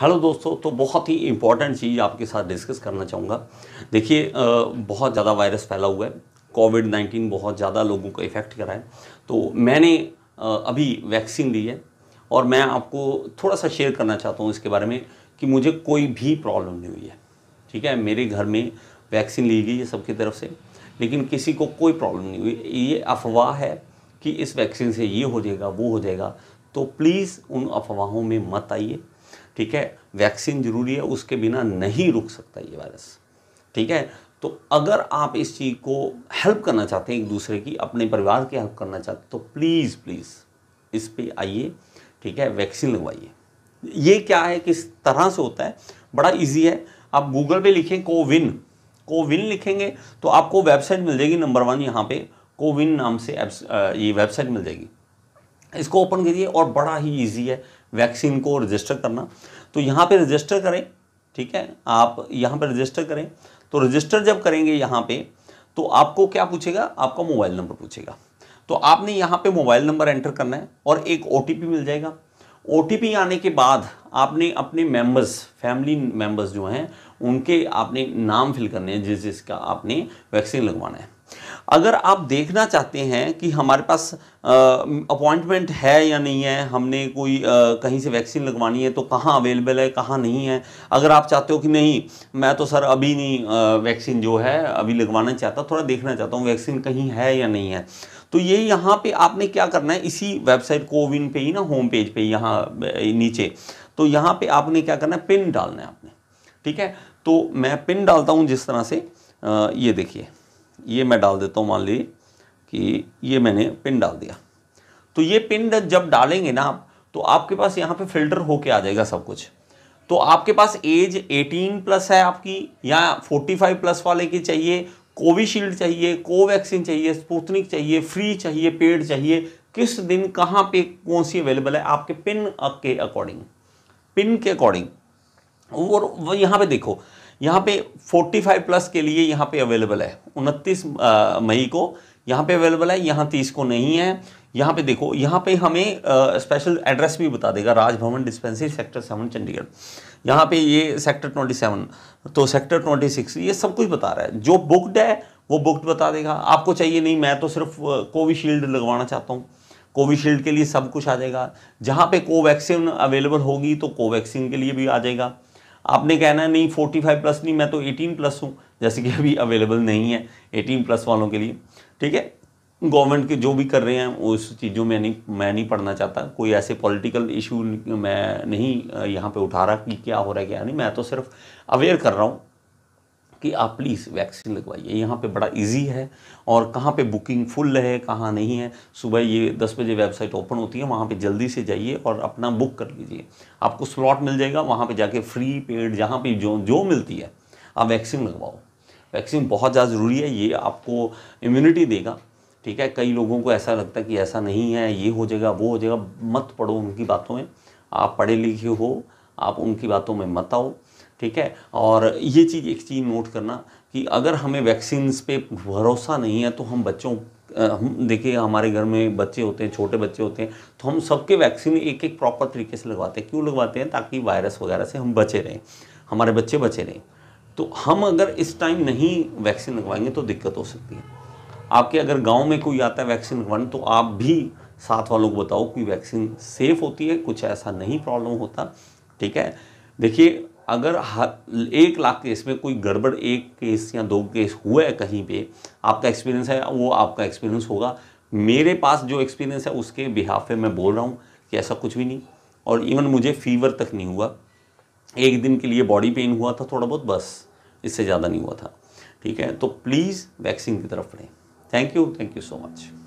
hello दोस्तों तो बहुत ही इम्पॉर्टेंट चीज़ आपके साथ डिस्कस करना चाहूँगा देखिए बहुत ज़्यादा वायरस फैला हुआ है कोविड नाइन्टीन बहुत ज़्यादा लोगों को इफ़ेक्ट करा है तो मैंने अभी वैक्सीन ली है और मैं आपको थोड़ा सा शेयर करना चाहता हूँ इसके बारे में कि मुझे कोई भी प्रॉब्लम नहीं हुई है ठीक है मेरे घर में वैक्सीन ली गई है सबकी तरफ से लेकिन किसी को कोई प्रॉब्लम नहीं हुई ये अफवाह है कि इस वैक्सीन से ये हो जाएगा वो हो जाएगा तो प्लीज़ उन अफवाहों में मत आइए ठीक है वैक्सीन जरूरी है उसके बिना नहीं रुक सकता ये वायरस ठीक है तो अगर आप इस चीज़ को हेल्प करना चाहते हैं एक दूसरे की अपने परिवार की हेल्प करना चाहते हैं तो प्लीज़ प्लीज़ इस पर आइए ठीक है वैक्सीन लगवाइए ये क्या है किस तरह से होता है बड़ा इजी है आप गूगल पे लिखें कोविन कोविन लिखेंगे तो आपको वेबसाइट मिल जाएगी नंबर वन यहाँ पे कोविन नाम से ये वेबसाइट मिल जाएगी इसको ओपन करिए और बड़ा ही ईजी है वैक्सीन को रजिस्टर करना तो यहाँ पे रजिस्टर करें ठीक है आप यहाँ पे रजिस्टर करें तो रजिस्टर जब करेंगे यहाँ पे तो आपको क्या पूछेगा आपका मोबाइल नंबर पूछेगा तो आपने यहाँ पे मोबाइल नंबर एंटर करना है और एक ओ मिल जाएगा ओ आने के बाद आपने अपने मेंबर्स फैमिली मेंबर्स जो हैं उनके आपने नाम फिल करने हैं जिस जिसका आपने वैक्सीन लगवाना है अगर आप देखना चाहते हैं कि हमारे पास अपॉइंटमेंट है या नहीं है हमने कोई आ, कहीं से वैक्सीन लगवानी है तो कहाँ अवेलेबल है कहाँ नहीं है अगर आप चाहते हो कि नहीं मैं तो सर अभी नहीं आ, वैक्सीन जो है अभी लगवाना चाहता थोड़ा देखना चाहता हूँ वैक्सीन कहीं है या नहीं है तो ये यहाँ पे आपने क्या करना है इसी वेबसाइट कोविन पे ही ना होम पेज पे यहाँ नीचे तो यहाँ पे आपने क्या करना है पिन डालना है आपने ठीक है तो मैं पिन डालता हूँ जिस तरह से आ, ये देखिए ये मैं डाल देता हूँ मान ली कि ये मैंने पिन डाल दिया तो ये पिन जब डालेंगे ना आप तो आपके पास यहाँ पे फिल्टर होके आ जाएगा सब कुछ तो आपके पास एज 18 प्लस है आपकी या 45 प्लस वाले की चाहिए कोविशील्ड चाहिए कोवैक्सीन चाहिए स्पुतनिक चाहिए फ्री चाहिए पेड चाहिए किस दिन कहाँ पे कौन सी अवेलेबल है आपके पिन के अकॉर्डिंग पिन के अकॉर्डिंग और यहाँ पे देखो यहाँ पे 45 प्लस के लिए यहाँ पे अवेलेबल है उनतीस मई को यहाँ पे अवेलेबल है यहाँ तीस को नहीं है यहाँ पे देखो यहाँ पे हमें स्पेशल एड्रेस भी बता देगा Rajbhavan dispensary sector seven Chandigarh यहाँ पे ये सेक्टर ट्वेंटी सेवन तो सेक्टर ट्वेंटी सिक्स ये सब कुछ बता रहा है जो बुकड है वो बुकड बता देगा आपको चाहिए नहीं मैं तो सिर्फ कोविशील्ड लगवाना चाहता हूँ कोविशील्ड के लिए सब कुछ आ जाएगा जहाँ पे कोवैक्सीन अवेलेबल होगी तो कोवैक्सीन के लिए भी आ जाएगा आपने कहना है नहीं फोर्टी फाइव प्लस नहीं मैं तो एटीन प्लस हूँ जैसे कि अभी अवेलेबल नहीं है एटीन प्लस वालों के लिए ठीक है गवर्नमेंट के जो भी कर रहे हैं उस चीज़ों में नहीं मैं नहीं पढ़ना चाहता कोई ऐसे पॉलिटिकल इशू मैं नहीं यहाँ पे उठा रहा कि क्या हो रहा है क्या नहीं मैं तो सिर्फ अवेयर कर रहा हूँ कि आप प्लीज़ वैक्सीन लगवाइए यहाँ पे बड़ा इजी है और कहाँ पे बुकिंग फुल है कहाँ नहीं है सुबह ये दस बजे वेबसाइट ओपन होती है वहाँ पे जल्दी से जाइए और अपना बुक कर लीजिए आपको स्लॉट मिल जाएगा वहाँ पे जाके फ्री पेड जहाँ पे जो जो मिलती है आप वैक्सीन लगवाओ वैक्सीन बहुत ज़्यादा ज़रूरी है ये आपको इम्यूनिटी देगा ठीक है कई लोगों को ऐसा लगता है कि ऐसा नहीं है ये हो जाएगा वो हो जाएगा मत पढ़ो उनकी बातों में आप पढ़े लिखे हो आप उनकी बातों में मत आओ ठीक है और ये चीज़ एक चीज़ नोट करना कि अगर हमें वैक्सीन पे भरोसा नहीं है तो हम बच्चों हम देखिए हमारे घर में बच्चे होते हैं छोटे बच्चे होते हैं तो हम सबके वैक्सीन एक एक प्रॉपर तरीके से लगवाते हैं क्यों लगवाते हैं ताकि वायरस वगैरह से हम बचे रहें हमारे बच्चे बचे रहें तो हम अगर इस टाइम नहीं वैक्सीन लगवाएंगे तो दिक्कत हो सकती है आपके अगर गांव में कोई आता है वैक्सीन लगवाने तो आप भी साथ वालों को बताओ कि वैक्सीन सेफ होती है कुछ ऐसा नहीं प्रॉब्लम होता ठीक है देखिए अगर हर एक लाख केस में कोई गड़बड़ एक केस या दो केस हुआ है कहीं पे आपका एक्सपीरियंस है वो आपका एक्सपीरियंस होगा मेरे पास जो एक्सपीरियंस है उसके बिहाफ पे मैं बोल रहा हूँ कि ऐसा कुछ भी नहीं और इवन मुझे फीवर तक नहीं हुआ एक दिन के लिए बॉडी पेन हुआ था थोड़ा बहुत बस इससे ज़्यादा नहीं हुआ था ठीक है तो प्लीज़ वैक्सीन की तरफ पढ़ें thank you thank you so much